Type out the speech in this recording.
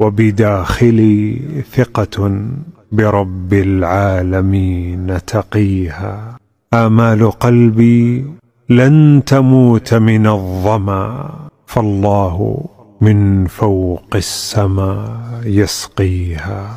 وبداخلي ثقة برب العالمين تقيها آمال قلبي لن تموت من الظما فالله من فوق السماء يسقيها